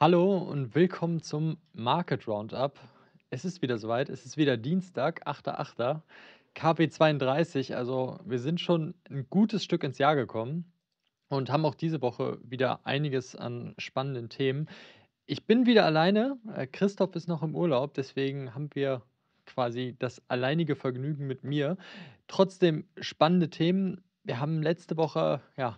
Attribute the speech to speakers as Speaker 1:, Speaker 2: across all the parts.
Speaker 1: Hallo und willkommen zum Market Roundup. Es ist wieder soweit, es ist wieder Dienstag, 8.8. KP32, also wir sind schon ein gutes Stück ins Jahr gekommen und haben auch diese Woche wieder einiges an spannenden Themen. Ich bin wieder alleine, äh, Christoph ist noch im Urlaub, deswegen haben wir quasi das alleinige Vergnügen mit mir. Trotzdem spannende Themen. Wir haben letzte Woche ja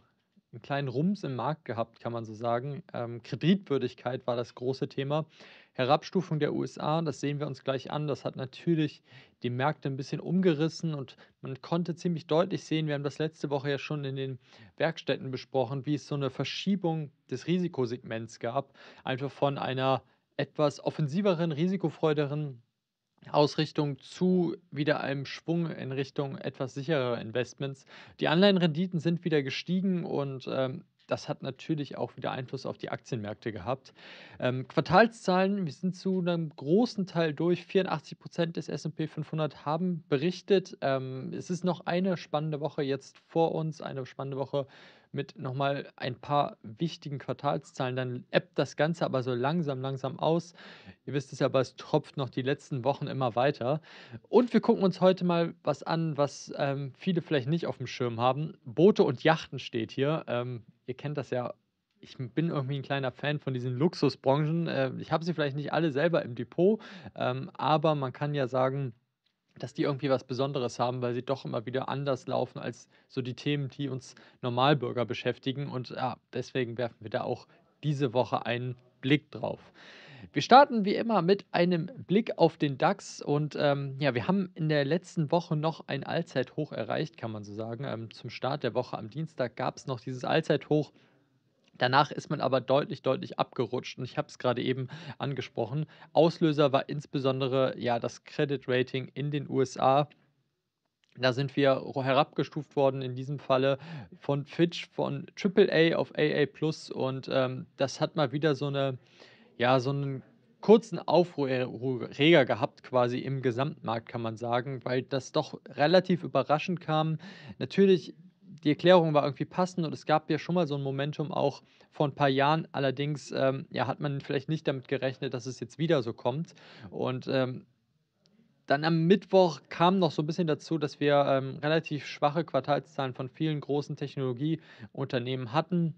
Speaker 1: einen kleinen Rums im Markt gehabt, kann man so sagen. Ähm, Kreditwürdigkeit war das große Thema. Herabstufung der USA, das sehen wir uns gleich an, das hat natürlich die Märkte ein bisschen umgerissen und man konnte ziemlich deutlich sehen, wir haben das letzte Woche ja schon in den Werkstätten besprochen, wie es so eine Verschiebung des Risikosegments gab, einfach von einer etwas offensiveren, risikofreuderen Ausrichtung zu wieder einem Schwung in Richtung etwas sicherer Investments. Die Anleihenrenditen sind wieder gestiegen und ähm, das hat natürlich auch wieder Einfluss auf die Aktienmärkte gehabt. Ähm, Quartalszahlen, wir sind zu einem großen Teil durch. 84 Prozent des SP 500 haben berichtet. Ähm, es ist noch eine spannende Woche jetzt vor uns, eine spannende Woche mit nochmal ein paar wichtigen Quartalszahlen. Dann ebbt das Ganze aber so langsam, langsam aus. Ihr wisst es ja, aber es tropft noch die letzten Wochen immer weiter. Und wir gucken uns heute mal was an, was ähm, viele vielleicht nicht auf dem Schirm haben. Boote und Yachten steht hier. Ähm, ihr kennt das ja ich bin irgendwie ein kleiner Fan von diesen Luxusbranchen. Äh, ich habe sie vielleicht nicht alle selber im Depot, ähm, aber man kann ja sagen, dass die irgendwie was Besonderes haben, weil sie doch immer wieder anders laufen als so die Themen, die uns Normalbürger beschäftigen. Und ja, deswegen werfen wir da auch diese Woche einen Blick drauf. Wir starten wie immer mit einem Blick auf den DAX und ähm, ja, wir haben in der letzten Woche noch ein Allzeithoch erreicht, kann man so sagen. Ähm, zum Start der Woche am Dienstag gab es noch dieses Allzeithoch Danach ist man aber deutlich, deutlich abgerutscht und ich habe es gerade eben angesprochen. Auslöser war insbesondere ja das Credit Rating in den USA. Da sind wir herabgestuft worden in diesem Falle von Fitch von AAA auf AA Plus und ähm, das hat mal wieder so eine ja so einen kurzen Aufruhrreger gehabt, quasi im Gesamtmarkt, kann man sagen, weil das doch relativ überraschend kam. Natürlich die Erklärung war irgendwie passend und es gab ja schon mal so ein Momentum auch vor ein paar Jahren. Allerdings ähm, ja, hat man vielleicht nicht damit gerechnet, dass es jetzt wieder so kommt. Und ähm, dann am Mittwoch kam noch so ein bisschen dazu, dass wir ähm, relativ schwache Quartalszahlen von vielen großen Technologieunternehmen hatten.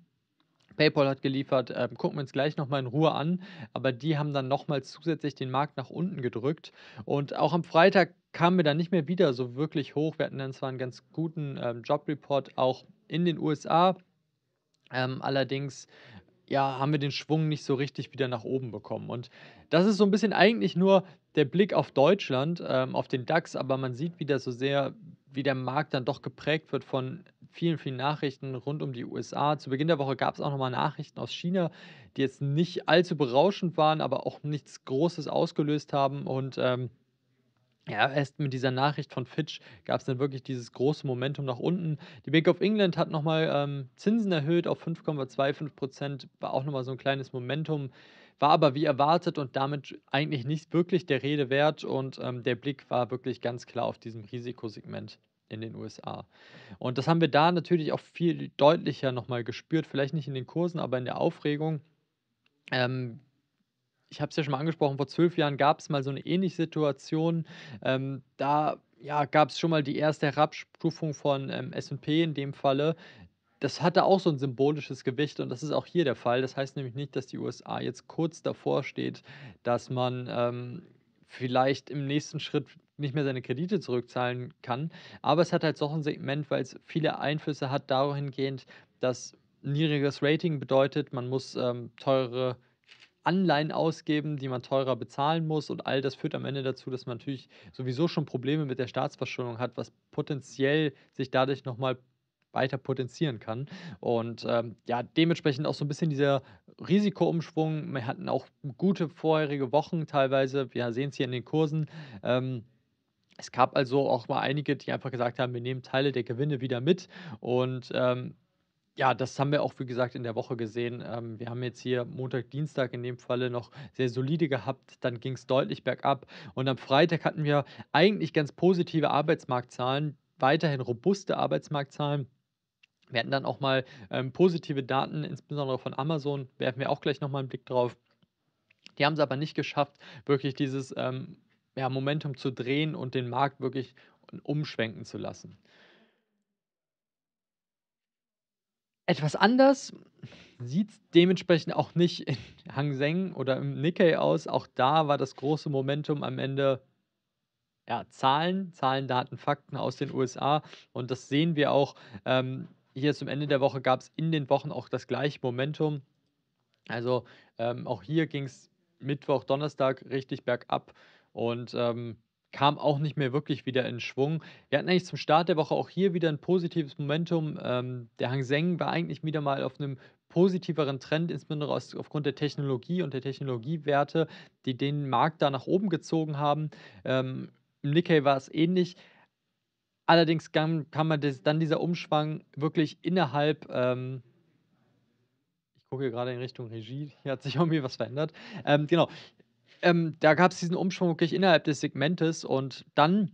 Speaker 1: PayPal hat geliefert, äh, gucken wir uns gleich nochmal in Ruhe an, aber die haben dann nochmal zusätzlich den Markt nach unten gedrückt und auch am Freitag kamen wir dann nicht mehr wieder so wirklich hoch. Wir hatten dann zwar einen ganz guten ähm, Jobreport auch in den USA, ähm, allerdings ja, haben wir den Schwung nicht so richtig wieder nach oben bekommen. Und das ist so ein bisschen eigentlich nur der Blick auf Deutschland, ähm, auf den DAX, aber man sieht wieder so sehr, wie der Markt dann doch geprägt wird von vielen, vielen Nachrichten rund um die USA. Zu Beginn der Woche gab es auch nochmal Nachrichten aus China, die jetzt nicht allzu berauschend waren, aber auch nichts Großes ausgelöst haben. Und ähm, ja, erst mit dieser Nachricht von Fitch gab es dann wirklich dieses große Momentum nach unten. Die Bank of England hat nochmal ähm, Zinsen erhöht auf 5,25 Prozent, war auch nochmal so ein kleines Momentum, war aber wie erwartet und damit eigentlich nicht wirklich der Rede wert und ähm, der Blick war wirklich ganz klar auf diesem Risikosegment in den USA. Und das haben wir da natürlich auch viel deutlicher nochmal gespürt, vielleicht nicht in den Kursen, aber in der Aufregung. Ähm, ich habe es ja schon mal angesprochen, vor zwölf Jahren gab es mal so eine ähnliche Situation. Ähm, da ja, gab es schon mal die erste Herabstufung von ähm, SP in dem Falle. Das hatte auch so ein symbolisches Gewicht und das ist auch hier der Fall. Das heißt nämlich nicht, dass die USA jetzt kurz davor steht, dass man ähm, vielleicht im nächsten Schritt nicht mehr seine Kredite zurückzahlen kann. Aber es hat halt so ein Segment, weil es viele Einflüsse hat dahingehend, dass niedriges Rating bedeutet, man muss ähm, teure Anleihen ausgeben, die man teurer bezahlen muss und all das führt am Ende dazu, dass man natürlich sowieso schon Probleme mit der Staatsverschuldung hat, was potenziell sich dadurch nochmal weiter potenzieren kann. Und ähm, ja, dementsprechend auch so ein bisschen dieser Risikoumschwung. Wir hatten auch gute vorherige Wochen teilweise, wir sehen es hier in den Kursen. Ähm, es gab also auch mal einige, die einfach gesagt haben, wir nehmen Teile der Gewinne wieder mit. Und ähm, ja, das haben wir auch, wie gesagt, in der Woche gesehen. Ähm, wir haben jetzt hier Montag, Dienstag in dem Falle noch sehr solide gehabt. Dann ging es deutlich bergab. Und am Freitag hatten wir eigentlich ganz positive Arbeitsmarktzahlen, weiterhin robuste Arbeitsmarktzahlen. Wir hatten dann auch mal ähm, positive Daten, insbesondere von Amazon. Werfen wir auch gleich nochmal einen Blick drauf. Die haben es aber nicht geschafft, wirklich dieses ähm, ja, Momentum zu drehen und den Markt wirklich umschwenken zu lassen. Etwas anders sieht es dementsprechend auch nicht in Hang Seng oder im Nikkei aus. Auch da war das große Momentum am Ende ja, Zahlen, Zahlen, Daten, Fakten aus den USA. Und das sehen wir auch. Ähm, hier zum Ende der Woche gab es in den Wochen auch das gleiche Momentum. Also ähm, auch hier ging es Mittwoch, Donnerstag richtig bergab und ähm, kam auch nicht mehr wirklich wieder in Schwung. Wir hatten eigentlich zum Start der Woche auch hier wieder ein positives Momentum. Ähm, der Hang Seng war eigentlich wieder mal auf einem positiveren Trend, insbesondere aus, aufgrund der Technologie und der Technologiewerte, die den Markt da nach oben gezogen haben. Ähm, Im Nikkei war es ähnlich. Allerdings kam, kam man das, dann dieser Umschwang wirklich innerhalb. Ähm, ich gucke gerade in Richtung Regie, hier hat sich irgendwie was verändert. Ähm, genau, ähm, da gab es diesen Umschwung wirklich innerhalb des Segmentes und dann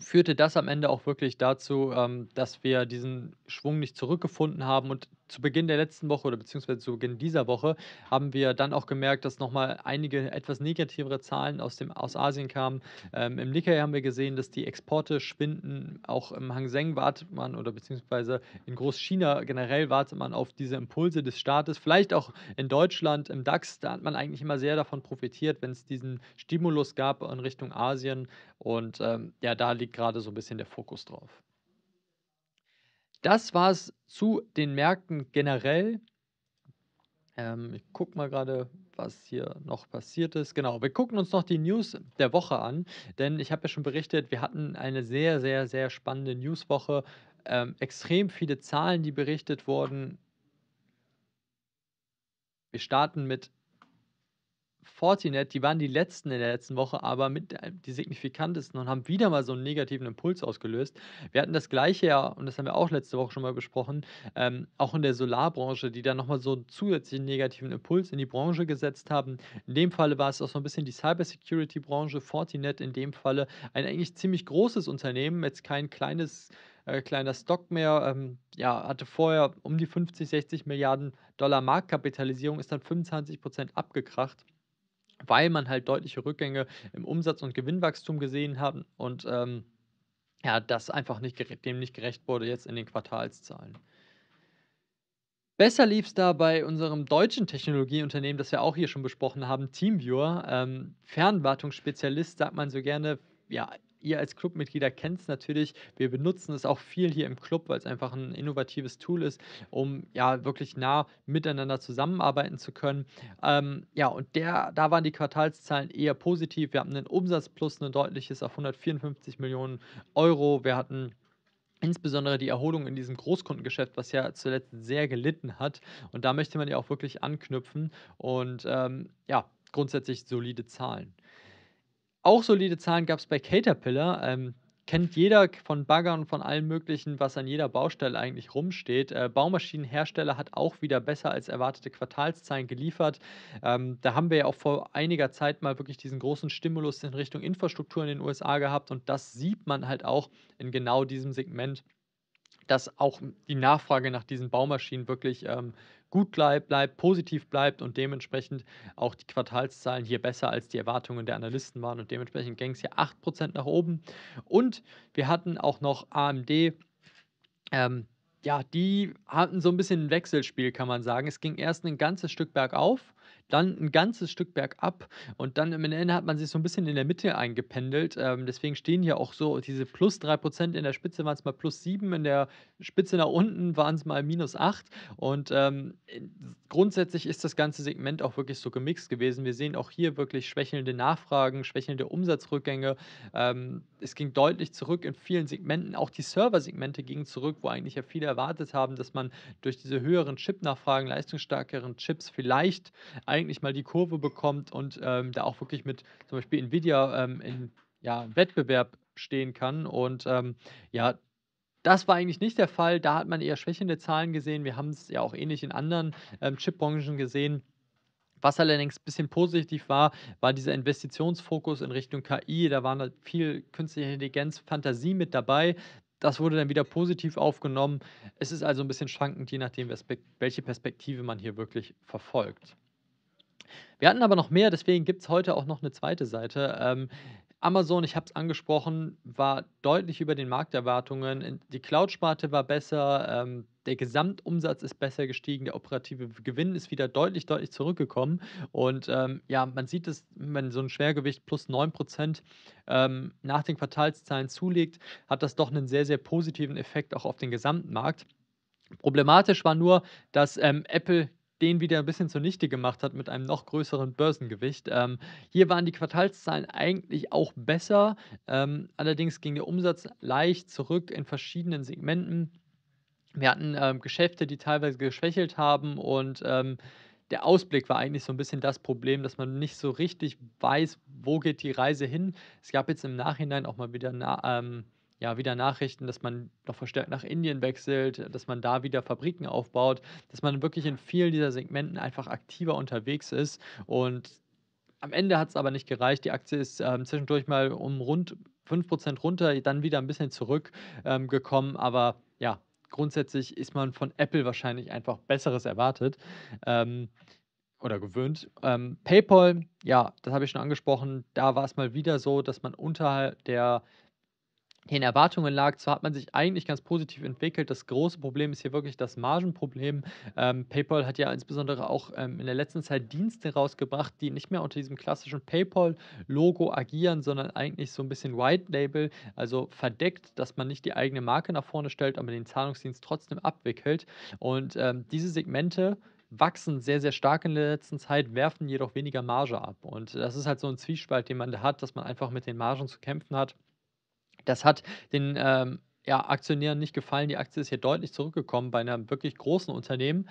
Speaker 1: führte das am Ende auch wirklich dazu, ähm, dass wir diesen Schwung nicht zurückgefunden haben und zu Beginn der letzten Woche oder beziehungsweise zu Beginn dieser Woche haben wir dann auch gemerkt, dass nochmal einige etwas negativere Zahlen aus, dem, aus Asien kamen. Ähm, Im Nikkei haben wir gesehen, dass die Exporte schwinden. Auch im Hang Seng wartet man oder beziehungsweise in Großchina generell wartet man auf diese Impulse des Staates. Vielleicht auch in Deutschland, im DAX, da hat man eigentlich immer sehr davon profitiert, wenn es diesen Stimulus gab in Richtung Asien. Und ähm, ja, da liegt gerade so ein bisschen der Fokus drauf. Das war es zu den Märkten generell. Ähm, ich gucke mal gerade, was hier noch passiert ist. Genau, wir gucken uns noch die News der Woche an, denn ich habe ja schon berichtet, wir hatten eine sehr, sehr, sehr spannende Newswoche. Ähm, extrem viele Zahlen, die berichtet wurden. Wir starten mit Fortinet, die waren die letzten in der letzten Woche, aber mit äh, die signifikantesten und haben wieder mal so einen negativen Impuls ausgelöst. Wir hatten das gleiche ja, und das haben wir auch letzte Woche schon mal besprochen, ähm, auch in der Solarbranche, die da nochmal so einen zusätzlichen negativen Impuls in die Branche gesetzt haben. In dem Falle war es auch so ein bisschen die Cybersecurity-Branche, Fortinet in dem Falle, ein eigentlich ziemlich großes Unternehmen, jetzt kein kleines äh, kleiner Stock mehr, ähm, ja, hatte vorher um die 50, 60 Milliarden Dollar Marktkapitalisierung, ist dann 25 Prozent abgekracht weil man halt deutliche Rückgänge im Umsatz und Gewinnwachstum gesehen hat und ähm, ja, das einfach nicht, dem nicht gerecht wurde jetzt in den Quartalszahlen. Besser lief es da bei unserem deutschen Technologieunternehmen, das wir auch hier schon besprochen haben, Teamviewer. Ähm, Fernwartungsspezialist, sagt man so gerne, ja, ihr als Clubmitglieder kennt es natürlich. Wir benutzen es auch viel hier im Club, weil es einfach ein innovatives Tool ist, um ja wirklich nah miteinander zusammenarbeiten zu können. Ähm, ja, und der, da waren die Quartalszahlen eher positiv. Wir hatten einen Umsatzplus, ein deutliches auf 154 Millionen Euro. Wir hatten insbesondere die Erholung in diesem Großkundengeschäft, was ja zuletzt sehr gelitten hat. Und da möchte man ja auch wirklich anknüpfen und ähm, ja, grundsätzlich solide Zahlen. Auch solide Zahlen gab es bei Caterpillar. Ähm, kennt jeder von Baggern, von allem Möglichen, was an jeder Baustelle eigentlich rumsteht. Äh, Baumaschinenhersteller hat auch wieder besser als erwartete Quartalszahlen geliefert. Ähm, da haben wir ja auch vor einiger Zeit mal wirklich diesen großen Stimulus in Richtung Infrastruktur in den USA gehabt und das sieht man halt auch in genau diesem Segment dass auch die Nachfrage nach diesen Baumaschinen wirklich ähm, gut bleibt, bleibt, positiv bleibt und dementsprechend auch die Quartalszahlen hier besser als die Erwartungen der Analysten waren und dementsprechend ging es hier 8% nach oben. Und wir hatten auch noch AMD. Ähm, ja, die hatten so ein bisschen ein Wechselspiel, kann man sagen. Es ging erst ein ganzes Stück bergauf dann ein ganzes Stück bergab und dann im Ende hat man sich so ein bisschen in der Mitte eingependelt. Ähm, deswegen stehen hier auch so diese plus 3%, in der Spitze waren es mal plus 7, in der Spitze nach unten waren es mal minus 8 und ähm, grundsätzlich ist das ganze Segment auch wirklich so gemixt gewesen. Wir sehen auch hier wirklich schwächelnde Nachfragen, schwächelnde Umsatzrückgänge. Ähm, es ging deutlich zurück in vielen Segmenten, auch die Server-Segmente gingen zurück, wo eigentlich ja viele erwartet haben, dass man durch diese höheren Chip-Nachfragen, leistungsstarkeren Chips vielleicht eigentlich mal die Kurve bekommt und ähm, da auch wirklich mit zum Beispiel Nvidia ähm, in ja, Wettbewerb stehen kann. Und ähm, ja, das war eigentlich nicht der Fall. Da hat man eher schwächende Zahlen gesehen. Wir haben es ja auch ähnlich in anderen ähm, Chipbranchen gesehen. Was allerdings ein bisschen positiv war, war dieser Investitionsfokus in Richtung KI. Da war halt viel künstliche Intelligenz, Fantasie mit dabei. Das wurde dann wieder positiv aufgenommen. Es ist also ein bisschen schwankend, je nachdem, welche Perspektive man hier wirklich verfolgt. Wir hatten aber noch mehr, deswegen gibt es heute auch noch eine zweite Seite. Ähm, Amazon, ich habe es angesprochen, war deutlich über den Markterwartungen. Die Cloud-Sparte war besser, ähm, der Gesamtumsatz ist besser gestiegen, der operative Gewinn ist wieder deutlich, deutlich zurückgekommen. Und ähm, ja, man sieht es, wenn so ein Schwergewicht plus 9% ähm, nach den Quartalszahlen zulegt, hat das doch einen sehr, sehr positiven Effekt auch auf den gesamten Markt. Problematisch war nur, dass ähm, Apple den wieder ein bisschen zunichte gemacht hat mit einem noch größeren Börsengewicht. Ähm, hier waren die Quartalszahlen eigentlich auch besser, ähm, allerdings ging der Umsatz leicht zurück in verschiedenen Segmenten. Wir hatten ähm, Geschäfte, die teilweise geschwächelt haben und ähm, der Ausblick war eigentlich so ein bisschen das Problem, dass man nicht so richtig weiß, wo geht die Reise hin. Es gab jetzt im Nachhinein auch mal wieder na, ähm, ja, wieder Nachrichten, dass man noch verstärkt nach Indien wechselt, dass man da wieder Fabriken aufbaut, dass man wirklich in vielen dieser Segmenten einfach aktiver unterwegs ist. Und am Ende hat es aber nicht gereicht. Die Aktie ist ähm, zwischendurch mal um rund 5% runter, dann wieder ein bisschen zurückgekommen. Ähm, aber ja, grundsätzlich ist man von Apple wahrscheinlich einfach Besseres erwartet. Ähm, oder gewöhnt. Ähm, PayPal, ja, das habe ich schon angesprochen, da war es mal wieder so, dass man unterhalb der den Erwartungen lag. Zwar hat man sich eigentlich ganz positiv entwickelt. Das große Problem ist hier wirklich das Margenproblem. Ähm, PayPal hat ja insbesondere auch ähm, in der letzten Zeit Dienste rausgebracht, die nicht mehr unter diesem klassischen PayPal-Logo agieren, sondern eigentlich so ein bisschen White Label, also verdeckt, dass man nicht die eigene Marke nach vorne stellt, aber den Zahlungsdienst trotzdem abwickelt. Und ähm, diese Segmente wachsen sehr, sehr stark in der letzten Zeit, werfen jedoch weniger Marge ab. Und das ist halt so ein Zwiespalt, den man da hat, dass man einfach mit den Margen zu kämpfen hat. Das hat den ähm, ja, Aktionären nicht gefallen. Die Aktie ist hier deutlich zurückgekommen bei einem wirklich großen Unternehmen.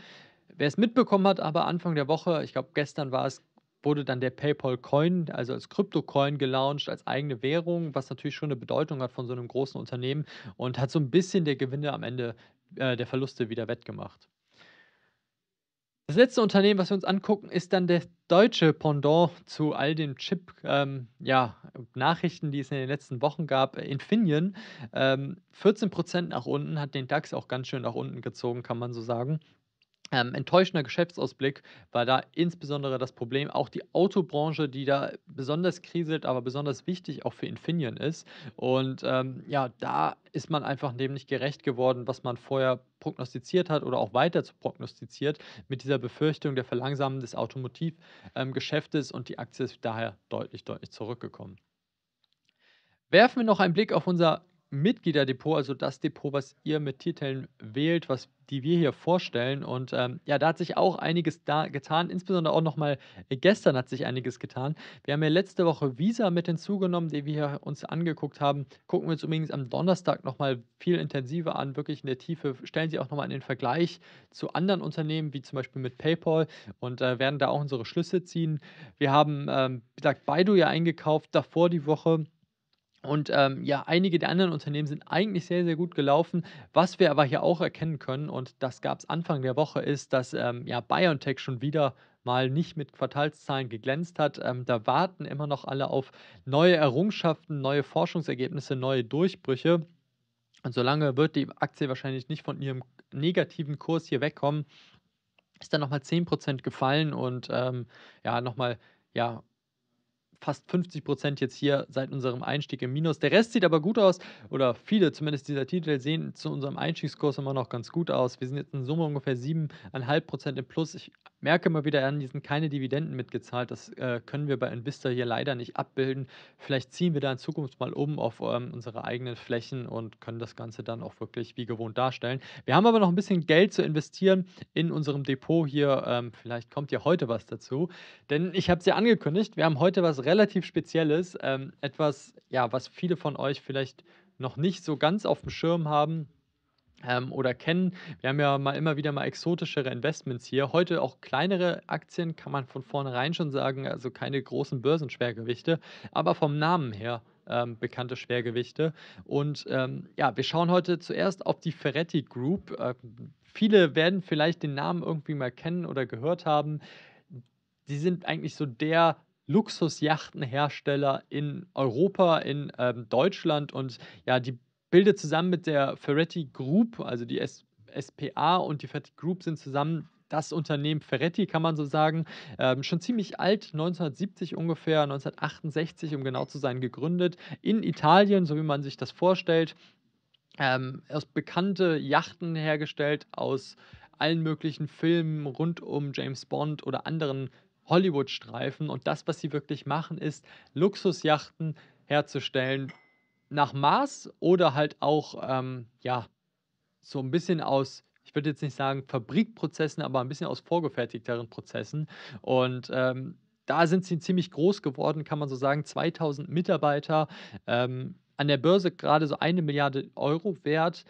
Speaker 1: Wer es mitbekommen hat, aber Anfang der Woche, ich glaube gestern war es, wurde dann der PayPal Coin, also als Krypto-Coin gelauncht, als eigene Währung, was natürlich schon eine Bedeutung hat von so einem großen Unternehmen und hat so ein bisschen der Gewinne am Ende äh, der Verluste wieder wettgemacht. Das letzte Unternehmen, was wir uns angucken, ist dann der deutsche Pendant zu all den Chip-Nachrichten, ähm, ja, die es in den letzten Wochen gab. Äh, Infineon, ähm, 14% nach unten, hat den DAX auch ganz schön nach unten gezogen, kann man so sagen. Ähm, enttäuschender Geschäftsausblick war da insbesondere das Problem. Auch die Autobranche, die da besonders kriselt, aber besonders wichtig auch für Infineon ist. Und ähm, ja, da ist man einfach dem nicht gerecht geworden, was man vorher prognostiziert hat oder auch weiter zu prognostiziert mit dieser Befürchtung der Verlangsamung des Automotivgeschäftes ähm, und die Aktie ist daher deutlich, deutlich zurückgekommen. Werfen wir noch einen Blick auf unser Mitgliederdepot, also das Depot, was ihr mit Titeln wählt, was die wir hier vorstellen. Und ähm, ja, da hat sich auch einiges da getan, insbesondere auch nochmal äh, gestern hat sich einiges getan. Wir haben ja letzte Woche Visa mit hinzugenommen, die wir uns angeguckt haben. Gucken wir uns übrigens am Donnerstag nochmal viel intensiver an, wirklich in der Tiefe. Stellen sie auch nochmal in den Vergleich zu anderen Unternehmen, wie zum Beispiel mit PayPal und äh, werden da auch unsere Schlüsse ziehen. Wir haben, ähm, wie gesagt, Baidu ja eingekauft, davor die Woche und ähm, ja, einige der anderen Unternehmen sind eigentlich sehr, sehr gut gelaufen. Was wir aber hier auch erkennen können, und das gab es Anfang der Woche, ist, dass ähm, ja, BioNTech schon wieder mal nicht mit Quartalszahlen geglänzt hat. Ähm, da warten immer noch alle auf neue Errungenschaften, neue Forschungsergebnisse, neue Durchbrüche. Und solange wird die Aktie wahrscheinlich nicht von ihrem negativen Kurs hier wegkommen. Ist dann nochmal 10% gefallen und ähm, ja, nochmal ja, fast 50 Prozent jetzt hier seit unserem Einstieg im Minus. Der Rest sieht aber gut aus, oder viele zumindest dieser Titel sehen zu unserem Einstiegskurs immer noch ganz gut aus. Wir sind jetzt in Summe ungefähr 7,5 Prozent im Plus. Ich merke immer wieder an, die sind keine Dividenden mitgezahlt. Das äh, können wir bei Invista hier leider nicht abbilden. Vielleicht ziehen wir da in Zukunft mal um auf ähm, unsere eigenen Flächen und können das Ganze dann auch wirklich wie gewohnt darstellen. Wir haben aber noch ein bisschen Geld zu investieren in unserem Depot hier. Ähm, vielleicht kommt ja heute was dazu. Denn ich habe es ja angekündigt, wir haben heute was relativ Spezielles. Ähm, etwas, ja, was viele von euch vielleicht noch nicht so ganz auf dem Schirm haben ähm, oder kennen. Wir haben ja mal immer wieder mal exotischere Investments hier. Heute auch kleinere Aktien, kann man von vornherein schon sagen, also keine großen Börsenschwergewichte, aber vom Namen her ähm, bekannte Schwergewichte. Und ähm, ja, wir schauen heute zuerst auf die Ferretti Group. Äh, viele werden vielleicht den Namen irgendwie mal kennen oder gehört haben. Die sind eigentlich so der Luxusjachtenhersteller in Europa, in ähm, Deutschland und ja, die bildet zusammen mit der Ferretti Group, also die S SPA und die Ferretti Group sind zusammen das Unternehmen Ferretti, kann man so sagen, ähm, schon ziemlich alt, 1970 ungefähr, 1968 um genau zu sein, gegründet, in Italien, so wie man sich das vorstellt, ähm, aus bekannte Yachten hergestellt, aus allen möglichen Filmen rund um James Bond oder anderen Hollywood-Streifen. Und das, was sie wirklich machen, ist, Luxusjachten herzustellen nach Maß oder halt auch, ähm, ja, so ein bisschen aus, ich würde jetzt nicht sagen Fabrikprozessen, aber ein bisschen aus vorgefertigteren Prozessen. Und ähm, da sind sie ziemlich groß geworden, kann man so sagen. 2000 Mitarbeiter, ähm, an der Börse gerade so eine Milliarde Euro wert,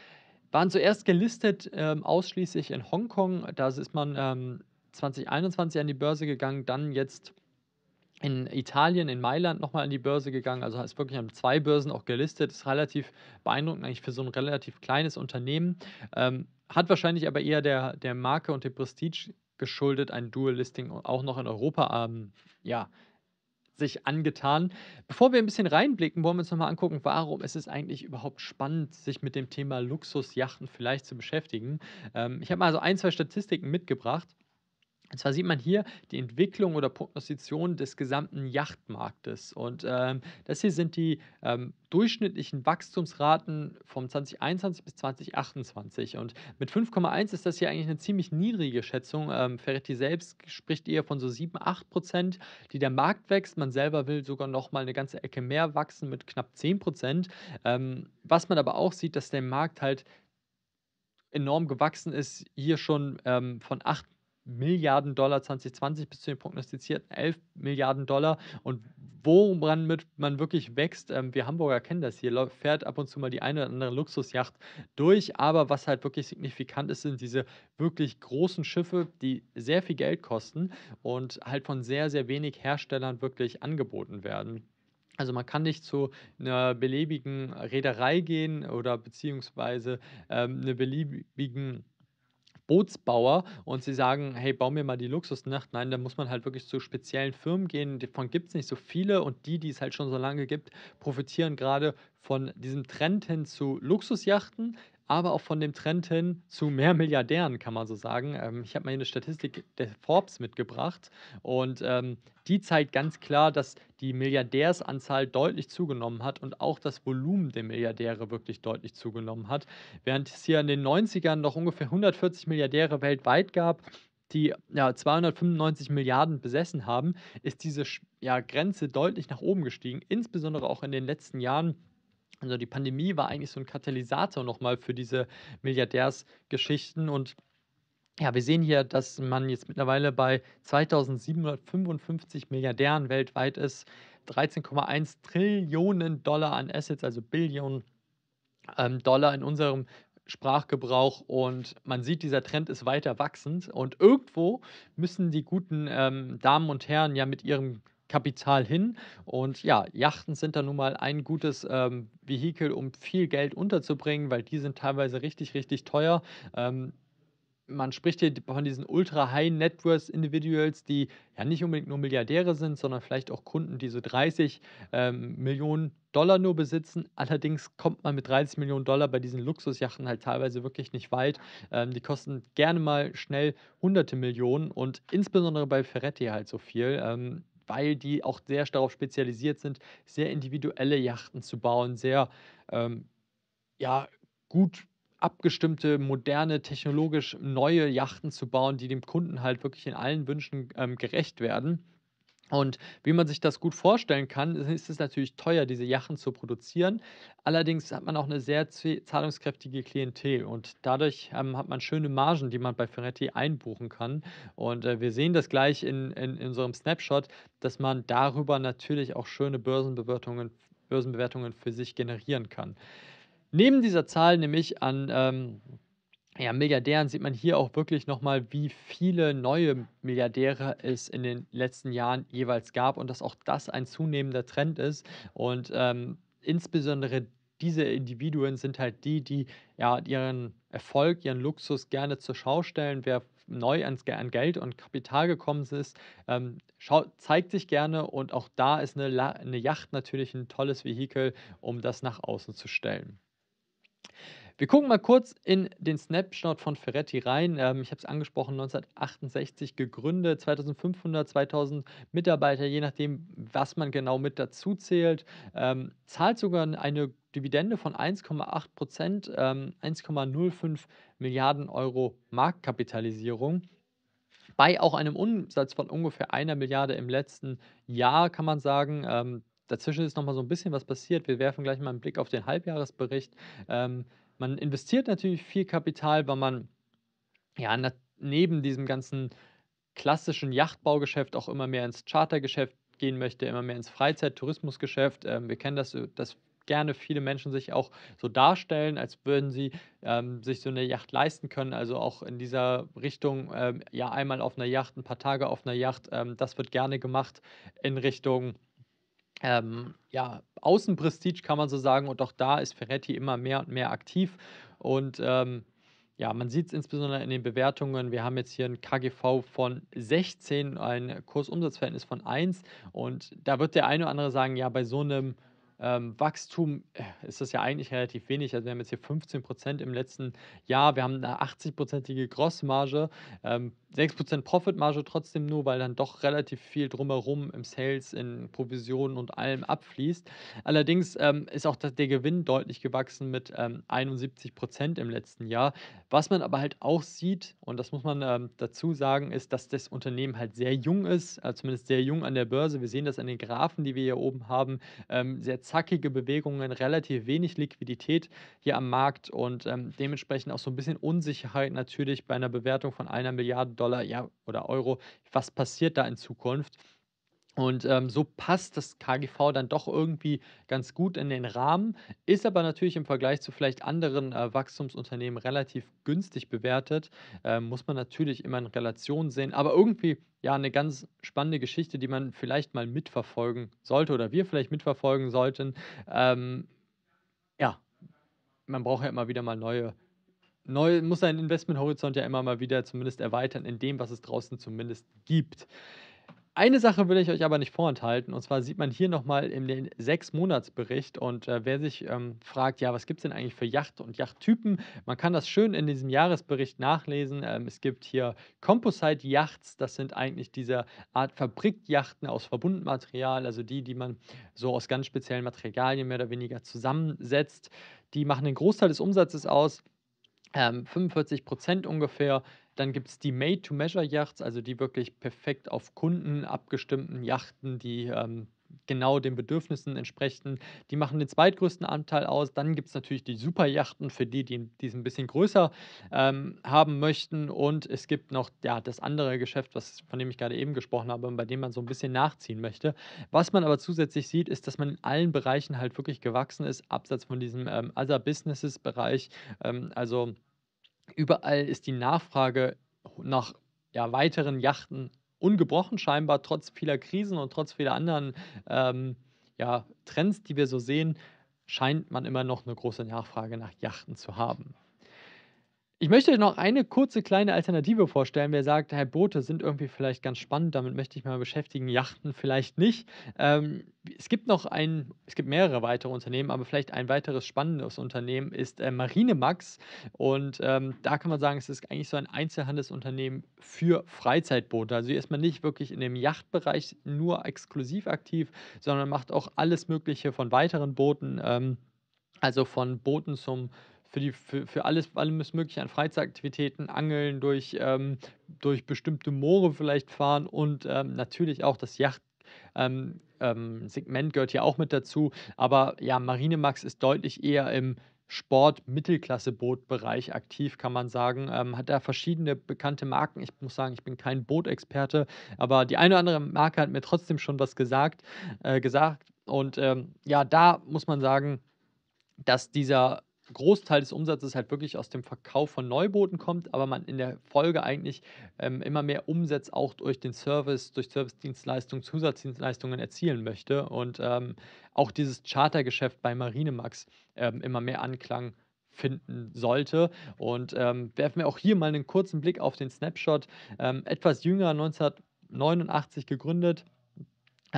Speaker 1: waren zuerst gelistet ähm, ausschließlich in Hongkong. Da ist man 2021 ähm, an die Börse gegangen, dann jetzt in Italien, in Mailand nochmal an die Börse gegangen, also ist wirklich an zwei Börsen auch gelistet, ist relativ beeindruckend eigentlich für so ein relativ kleines Unternehmen. Ähm, hat wahrscheinlich aber eher der, der Marke und dem Prestige geschuldet, ein Dual-Listing auch noch in Europa ähm, ja, sich angetan. Bevor wir ein bisschen reinblicken, wollen wir uns nochmal angucken, warum es eigentlich überhaupt spannend, sich mit dem Thema Luxusjachten vielleicht zu beschäftigen. Ähm, ich habe mal so ein, zwei Statistiken mitgebracht. Und zwar sieht man hier die Entwicklung oder Prognostizierung des gesamten Yachtmarktes. Und ähm, das hier sind die ähm, durchschnittlichen Wachstumsraten vom 2021 bis 2028. Und mit 5,1 ist das hier eigentlich eine ziemlich niedrige Schätzung. Ähm, Ferretti selbst spricht eher von so 7, 8 Prozent, die der Markt wächst. Man selber will sogar noch mal eine ganze Ecke mehr wachsen mit knapp 10 Prozent. Ähm, was man aber auch sieht, dass der Markt halt enorm gewachsen ist, hier schon ähm, von 8 Milliarden Dollar 2020 bis zu den prognostizierten 11 Milliarden Dollar. Und woran mit man wirklich wächst, ähm, wir Hamburger kennen das hier, fährt ab und zu mal die eine oder andere Luxusjacht durch. Aber was halt wirklich signifikant ist, sind diese wirklich großen Schiffe, die sehr viel Geld kosten und halt von sehr, sehr wenig Herstellern wirklich angeboten werden. Also man kann nicht zu einer beliebigen Reederei gehen oder beziehungsweise ähm, einer beliebigen Bootsbauer und sie sagen, hey, bau mir mal die Luxusnacht. Nein, da muss man halt wirklich zu speziellen Firmen gehen. Davon gibt es nicht so viele und die, die es halt schon so lange gibt, profitieren gerade von diesem Trend hin zu Luxusjachten, aber auch von dem Trend hin zu mehr Milliardären, kann man so sagen. Ähm, ich habe mal hier eine Statistik der Forbes mitgebracht und ähm, die zeigt ganz klar, dass die Milliardärsanzahl deutlich zugenommen hat und auch das Volumen der Milliardäre wirklich deutlich zugenommen hat. Während es hier in den 90ern noch ungefähr 140 Milliardäre weltweit gab, die ja, 295 Milliarden besessen haben, ist diese ja, Grenze deutlich nach oben gestiegen, insbesondere auch in den letzten Jahren also die Pandemie war eigentlich so ein Katalysator nochmal für diese Milliardärsgeschichten und ja, wir sehen hier, dass man jetzt mittlerweile bei 2755 Milliardären weltweit ist, 13,1 Trillionen Dollar an Assets, also Billionen ähm, Dollar in unserem Sprachgebrauch und man sieht, dieser Trend ist weiter wachsend und irgendwo müssen die guten ähm, Damen und Herren ja mit ihrem Kapital hin. Und ja, Yachten sind da nun mal ein gutes ähm, Vehikel, um viel Geld unterzubringen, weil die sind teilweise richtig, richtig teuer. Ähm, man spricht hier von diesen Ultra-High-Net-Worth-Individuals, die ja nicht unbedingt nur Milliardäre sind, sondern vielleicht auch Kunden, die so 30 ähm, Millionen Dollar nur besitzen. Allerdings kommt man mit 30 Millionen Dollar bei diesen Luxusjachten halt teilweise wirklich nicht weit. Ähm, die kosten gerne mal schnell hunderte Millionen und insbesondere bei Ferretti halt so viel. Ähm, weil die auch sehr darauf spezialisiert sind, sehr individuelle Yachten zu bauen, sehr ähm, ja, gut abgestimmte, moderne, technologisch neue Yachten zu bauen, die dem Kunden halt wirklich in allen Wünschen ähm, gerecht werden. Und wie man sich das gut vorstellen kann, ist es natürlich teuer, diese Yachten zu produzieren. Allerdings hat man auch eine sehr zahlungskräftige Klientel und dadurch ähm, hat man schöne Margen, die man bei Ferretti einbuchen kann. Und äh, wir sehen das gleich in, in, in unserem Snapshot, dass man darüber natürlich auch schöne Börsenbewertungen, Börsenbewertungen für sich generieren kann. Neben dieser Zahl nämlich an ähm, ja, Milliardären sieht man hier auch wirklich nochmal, wie viele neue Milliardäre es in den letzten Jahren jeweils gab und dass auch das ein zunehmender Trend ist. Und ähm, insbesondere diese Individuen sind halt die, die ja ihren Erfolg, ihren Luxus gerne zur Schau stellen. Wer neu ans, an Geld und Kapital gekommen ist, ähm, schaut, zeigt sich gerne und auch da ist eine, eine Yacht natürlich ein tolles Vehikel, um das nach außen zu stellen. Wir gucken mal kurz in den Snapshot von Ferretti rein. Ähm, ich habe es angesprochen, 1968 gegründet, 2500, 2000 Mitarbeiter, je nachdem, was man genau mit dazu zählt. Ähm, zahlt sogar eine Dividende von 1,8 Prozent, ähm, 1,05 Milliarden Euro Marktkapitalisierung. Bei auch einem Umsatz von ungefähr einer Milliarde im letzten Jahr kann man sagen, ähm, dazwischen ist nochmal so ein bisschen was passiert. Wir werfen gleich mal einen Blick auf den Halbjahresbericht. Ähm, man investiert natürlich viel Kapital, weil man ja neben diesem ganzen klassischen Yachtbaugeschäft auch immer mehr ins Chartergeschäft gehen möchte, immer mehr ins Freizeittourismusgeschäft. Ähm, wir kennen das, äh, dass gerne viele Menschen sich auch so darstellen, als würden sie ähm, sich so eine Yacht leisten können. Also auch in dieser Richtung, ähm, ja, einmal auf einer Yacht, ein paar Tage auf einer Yacht, ähm, das wird gerne gemacht in Richtung ähm, ja, Außenprestige kann man so sagen. Und auch da ist Ferretti immer mehr und mehr aktiv. Und ähm, ja, man sieht es insbesondere in den Bewertungen. Wir haben jetzt hier ein KGV von 16, ein Kursumsatzverhältnis von 1. Und da wird der eine oder andere sagen, ja, bei so einem ähm, Wachstum äh, ist das ja eigentlich relativ wenig. Also wir haben jetzt hier 15 Prozent im letzten Jahr. Wir haben eine 80-prozentige Grossmarge, ähm, 6 Prozent Profitmarge trotzdem nur, weil dann doch relativ viel drumherum im Sales, in Provisionen und allem abfließt. Allerdings ähm, ist auch der Gewinn deutlich gewachsen mit 71 ähm, Prozent im letzten Jahr. Was man aber halt auch sieht, und das muss man ähm, dazu sagen, ist, dass das Unternehmen halt sehr jung ist, äh, zumindest sehr jung an der Börse. Wir sehen das an den Graphen, die wir hier oben haben, ähm, sehr zeitlich zackige Bewegungen, relativ wenig Liquidität hier am Markt und ähm, dementsprechend auch so ein bisschen Unsicherheit natürlich bei einer Bewertung von einer Milliarde Dollar ja, oder Euro. Was passiert da in Zukunft? Und ähm, so passt das KGV dann doch irgendwie ganz gut in den Rahmen, ist aber natürlich im Vergleich zu vielleicht anderen äh, Wachstumsunternehmen relativ günstig bewertet. Äh, muss man natürlich immer in Relation sehen, aber irgendwie ja eine ganz spannende Geschichte, die man vielleicht mal mitverfolgen sollte oder wir vielleicht mitverfolgen sollten. Ähm, ja, man braucht ja immer wieder mal neue neu, muss seinen Investmenthorizont ja immer mal wieder zumindest erweitern in dem, was es draußen zumindest gibt. Eine Sache will ich euch aber nicht vorenthalten, und zwar sieht man hier nochmal in den Sechs-Monats-Bericht. Und äh, wer sich ähm, fragt, ja, was gibt es denn eigentlich für Yacht und Yachttypen? Man kann das schön in diesem Jahresbericht nachlesen. Ähm, es gibt hier Composite-Yachts, das sind eigentlich diese Art Fabrikjachten aus Verbundmaterial, also die, die man so aus ganz speziellen Materialien mehr oder weniger zusammensetzt. Die machen den Großteil des Umsatzes aus. Ähm, 45 Prozent ungefähr dann gibt es die Made-to-Measure-Yachts, also die wirklich perfekt auf Kunden abgestimmten Yachten, die ähm, genau den Bedürfnissen entsprechen. Die machen den zweitgrößten Anteil aus. Dann gibt es natürlich die Super-Yachten für die, die dies ein bisschen größer ähm, haben möchten. Und es gibt noch ja, das andere Geschäft, was, von dem ich gerade eben gesprochen habe, und bei dem man so ein bisschen nachziehen möchte. Was man aber zusätzlich sieht, ist, dass man in allen Bereichen halt wirklich gewachsen ist, abseits von diesem ähm, Other Businesses-Bereich. Ähm, also Überall ist die Nachfrage nach ja, weiteren Yachten ungebrochen, scheinbar trotz vieler Krisen und trotz vieler anderen ähm, ja, Trends, die wir so sehen, scheint man immer noch eine große Nachfrage nach Yachten zu haben. Ich möchte noch eine kurze kleine Alternative vorstellen. Wer sagt, Herr Boote sind irgendwie vielleicht ganz spannend, damit möchte ich mal beschäftigen, Yachten vielleicht nicht. Ähm, es gibt noch ein, es gibt mehrere weitere Unternehmen, aber vielleicht ein weiteres spannendes Unternehmen ist äh, Marinemax. Und ähm, da kann man sagen, es ist eigentlich so ein Einzelhandelsunternehmen für Freizeitboote. Also erstmal nicht wirklich in dem Yachtbereich nur exklusiv aktiv, sondern macht auch alles Mögliche von weiteren Booten. Ähm, also von Booten zum für, die, für, für alles, alles Mögliche an Freizeitaktivitäten, Angeln, durch, ähm, durch bestimmte Moore vielleicht fahren und ähm, natürlich auch das Yacht. Ähm, ähm, Segment gehört hier auch mit dazu, aber ja, Marinemax ist deutlich eher im sport mittelklasse boot bereich aktiv, kann man sagen. Ähm, hat da verschiedene bekannte Marken. Ich muss sagen, ich bin kein Bootexperte, aber die eine oder andere Marke hat mir trotzdem schon was gesagt. Äh, gesagt. Und ähm, ja, da muss man sagen, dass dieser Großteil des Umsatzes halt wirklich aus dem Verkauf von Neubooten kommt, aber man in der Folge eigentlich ähm, immer mehr Umsatz auch durch den Service, durch Servicedienstleistungen, Zusatzdienstleistungen erzielen möchte und ähm, auch dieses Chartergeschäft bei Marinemax ähm, immer mehr Anklang finden sollte. Und ähm, werfen wir auch hier mal einen kurzen Blick auf den Snapshot. Ähm, etwas jünger, 1989 gegründet,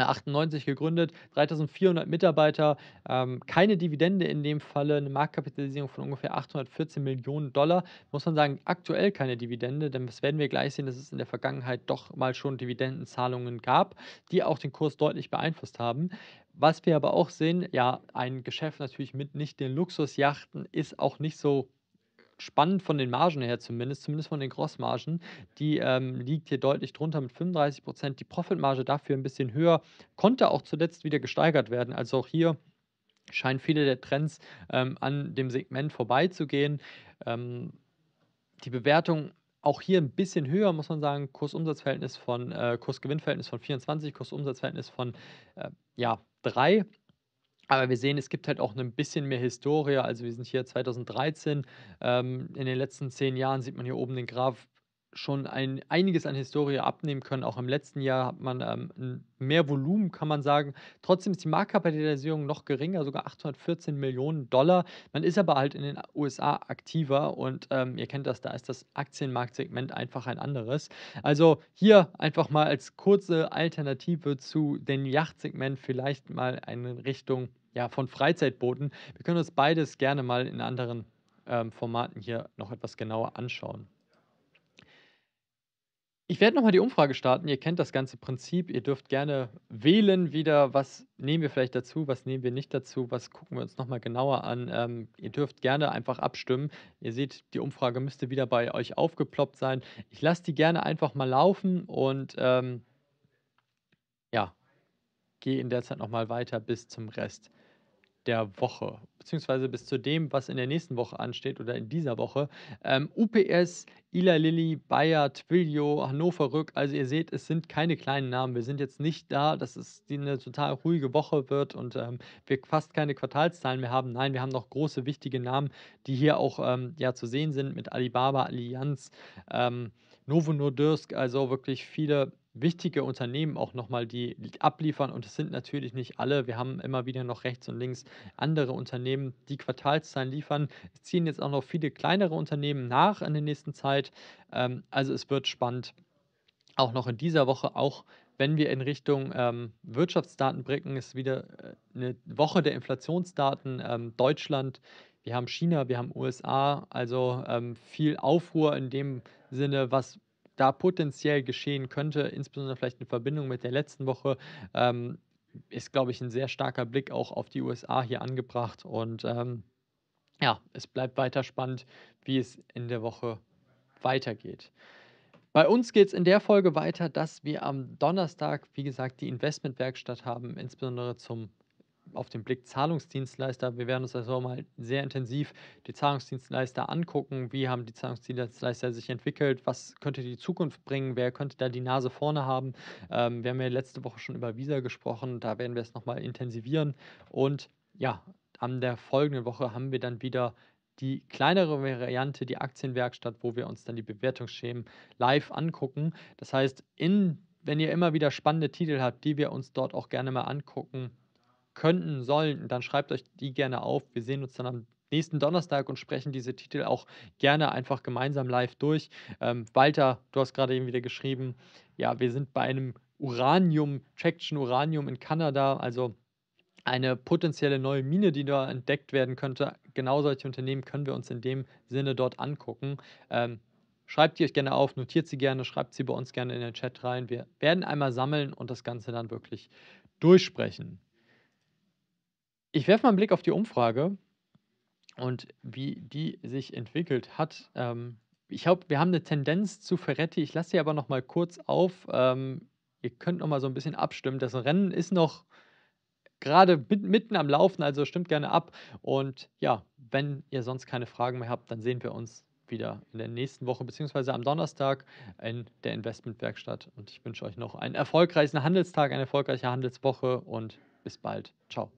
Speaker 1: 98 äh, gegründet, 3400 Mitarbeiter, ähm, keine Dividende in dem Falle, eine Marktkapitalisierung von ungefähr 814 Millionen Dollar. Muss man sagen, aktuell keine Dividende, denn das werden wir gleich sehen, dass es in der Vergangenheit doch mal schon Dividendenzahlungen gab, die auch den Kurs deutlich beeinflusst haben. Was wir aber auch sehen, ja, ein Geschäft natürlich mit nicht den Luxusjachten ist auch nicht so spannend von den Margen her zumindest, zumindest von den Grossmargen. Die ähm, liegt hier deutlich drunter mit 35 Prozent. Die Profitmarge dafür ein bisschen höher, konnte auch zuletzt wieder gesteigert werden. Also auch hier scheinen viele der Trends ähm, an dem Segment vorbeizugehen. Ähm, die Bewertung auch hier ein bisschen höher, muss man sagen. Kursumsatzverhältnis von, äh, Kursgewinnverhältnis von 24, Kursumsatzverhältnis von äh, ja, 3. Aber wir sehen, es gibt halt auch ein ne bisschen mehr Historie. Also wir sind hier 2013. Ähm, in den letzten zehn Jahren sieht man hier oben den Graph schon ein, einiges an Historie abnehmen können. Auch im letzten Jahr hat man ähm, mehr Volumen, kann man sagen. Trotzdem ist die Marktkapitalisierung noch geringer, sogar 814 Millionen Dollar. Man ist aber halt in den USA aktiver und ähm, ihr kennt das, da ist das Aktienmarktsegment einfach ein anderes. Also hier einfach mal als kurze Alternative zu dem Yachtsegment vielleicht mal eine Richtung ja, von Freizeitbooten. Wir können uns beides gerne mal in anderen ähm, Formaten hier noch etwas genauer anschauen. Ich werde nochmal die Umfrage starten. Ihr kennt das ganze Prinzip. Ihr dürft gerne wählen wieder, was nehmen wir vielleicht dazu, was nehmen wir nicht dazu, was gucken wir uns nochmal genauer an. Ähm, ihr dürft gerne einfach abstimmen. Ihr seht, die Umfrage müsste wieder bei euch aufgeploppt sein. Ich lasse die gerne einfach mal laufen und ähm, ja, gehe in der Zeit nochmal weiter bis zum Rest der Woche beziehungsweise bis zu dem, was in der nächsten Woche ansteht oder in dieser Woche. Ähm, UPS, Ila Lilly, Bayer, Twilio, Hannover Rück. Also ihr seht, es sind keine kleinen Namen. Wir sind jetzt nicht da, dass es eine total ruhige Woche wird und ähm, wir fast keine Quartalszahlen mehr haben. Nein, wir haben noch große, wichtige Namen, die hier auch ähm, ja, zu sehen sind mit Alibaba, Allianz, ähm, Novo Nordisk. Also wirklich viele wichtige Unternehmen auch nochmal, die abliefern. Und es sind natürlich nicht alle. Wir haben immer wieder noch rechts und links andere Unternehmen, die Quartalszahlen liefern. Es ziehen jetzt auch noch viele kleinere Unternehmen nach in der nächsten Zeit. Ähm, also es wird spannend, auch noch in dieser Woche, auch wenn wir in Richtung ähm, Wirtschaftsdaten bricken, ist wieder äh, eine Woche der Inflationsdaten. Ähm, Deutschland, wir haben China, wir haben USA, also ähm, viel Aufruhr in dem Sinne, was da potenziell geschehen könnte, insbesondere vielleicht in Verbindung mit der letzten Woche, ähm, ist, glaube ich, ein sehr starker Blick auch auf die USA hier angebracht. Und ähm, ja, es bleibt weiter spannend, wie es in der Woche weitergeht. Bei uns geht es in der Folge weiter, dass wir am Donnerstag, wie gesagt, die Investmentwerkstatt haben, insbesondere zum auf den Blick Zahlungsdienstleister. Wir werden uns also mal sehr intensiv die Zahlungsdienstleister angucken. Wie haben die Zahlungsdienstleister sich entwickelt? Was könnte die Zukunft bringen? Wer könnte da die Nase vorne haben? Ähm, wir haben ja letzte Woche schon über Visa gesprochen. Da werden wir es nochmal intensivieren. Und ja, an der folgenden Woche haben wir dann wieder die kleinere Variante, die Aktienwerkstatt, wo wir uns dann die Bewertungsschemen live angucken. Das heißt, in, wenn ihr immer wieder spannende Titel habt, die wir uns dort auch gerne mal angucken könnten, sollen, dann schreibt euch die gerne auf. Wir sehen uns dann am nächsten Donnerstag und sprechen diese Titel auch gerne einfach gemeinsam live durch. Ähm, Walter, du hast gerade eben wieder geschrieben, ja, wir sind bei einem Uranium, Traction Uranium in Kanada, also eine potenzielle neue Mine, die da entdeckt werden könnte. Genau solche Unternehmen können wir uns in dem Sinne dort angucken. Ähm, schreibt die euch gerne auf, notiert sie gerne, schreibt sie bei uns gerne in den Chat rein. Wir werden einmal sammeln und das Ganze dann wirklich durchsprechen. Ich werfe mal einen Blick auf die Umfrage und wie die sich entwickelt hat. Ähm, ich glaube, wir haben eine Tendenz zu Ferretti. Ich lasse sie aber noch mal kurz auf. Ähm, ihr könnt noch mal so ein bisschen abstimmen. Das Rennen ist noch gerade mitten am Laufen, also stimmt gerne ab. Und ja, wenn ihr sonst keine Fragen mehr habt, dann sehen wir uns wieder in der nächsten Woche beziehungsweise am Donnerstag in der Investmentwerkstatt. Und ich wünsche euch noch einen erfolgreichen Handelstag, eine erfolgreiche Handelswoche und bis bald. Ciao.